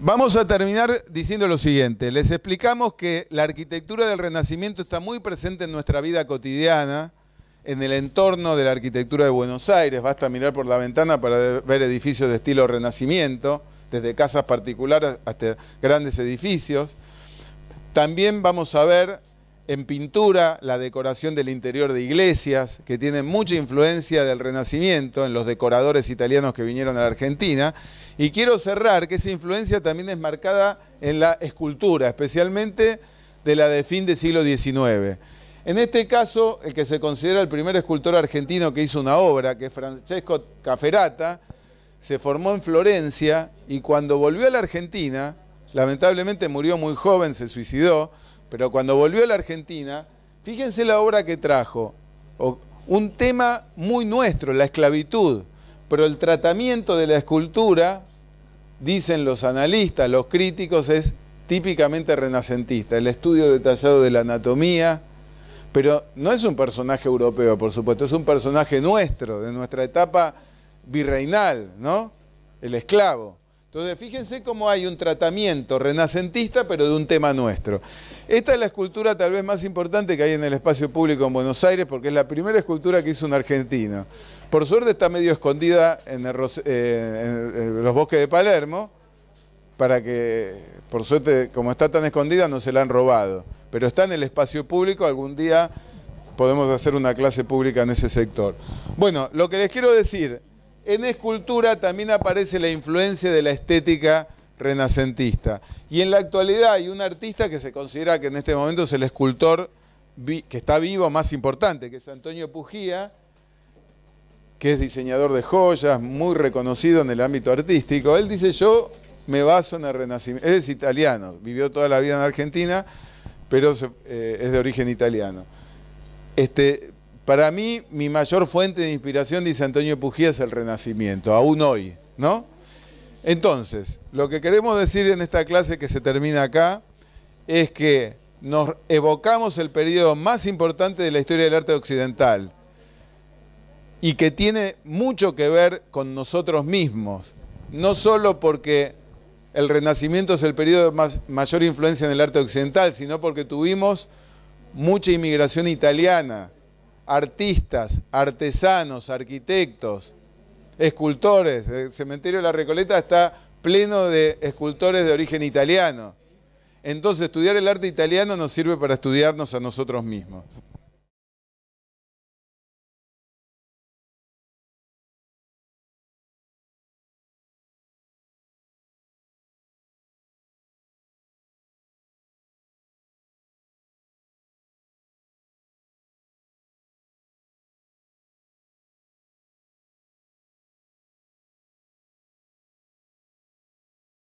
Vamos a terminar diciendo lo siguiente. Les explicamos que la arquitectura del Renacimiento está muy presente en nuestra vida cotidiana, en el entorno de la arquitectura de Buenos Aires. Basta mirar por la ventana para ver edificios de estilo Renacimiento, desde casas particulares hasta grandes edificios. También vamos a ver en pintura, la decoración del interior de iglesias, que tienen mucha influencia del Renacimiento en los decoradores italianos que vinieron a la Argentina. Y quiero cerrar que esa influencia también es marcada en la escultura, especialmente de la de fin del siglo XIX. En este caso, el que se considera el primer escultor argentino que hizo una obra, que es Francesco Caferata, se formó en Florencia y cuando volvió a la Argentina, Lamentablemente murió muy joven, se suicidó, pero cuando volvió a la Argentina, fíjense la obra que trajo. un tema muy nuestro, la esclavitud, pero el tratamiento de la escultura, dicen los analistas, los críticos, es típicamente renacentista, el estudio detallado de la anatomía, pero no es un personaje europeo, por supuesto, es un personaje nuestro, de nuestra etapa virreinal, ¿no? El esclavo. Entonces, fíjense cómo hay un tratamiento renacentista, pero de un tema nuestro. Esta es la escultura tal vez más importante que hay en el espacio público en Buenos Aires, porque es la primera escultura que hizo un argentino. Por suerte está medio escondida en, eh, los bosques de Palermo, para que, por suerte, como está tan escondida, no se la han robado. Pero está en el espacio público, algún día podemos hacer una clase pública en ese sector. Bueno, lo que les quiero decir en escultura también aparece la influencia de la estética renacentista. Y en la actualidad hay un artista que se considera que en este momento es el escultor que está vivo más importante, que es Antonio pujía que es diseñador de joyas, muy reconocido en el ámbito artístico. Él dice, yo me baso en el Renacimiento. es italiano, vivió toda la vida en Argentina, pero eh, es de origen italiano. Este, para mí, mi mayor fuente de inspiración, dice Antonio Pujía, es el Renacimiento, aún hoy, ¿no? Entonces, lo que queremos decir en esta clase que se termina acá es que nos evocamos el periodo más importante de la historia del arte occidental y que tiene mucho que ver con nosotros mismos, no solo porque el Renacimiento es el periodo de mayor influencia en el arte occidental, sino porque tuvimos mucha inmigración italiana artistas, artesanos, arquitectos, escultores. El cementerio de la Recoleta está pleno de escultores de origen italiano. Entonces, estudiar el arte italiano nos sirve para estudiarnos a nosotros mismos.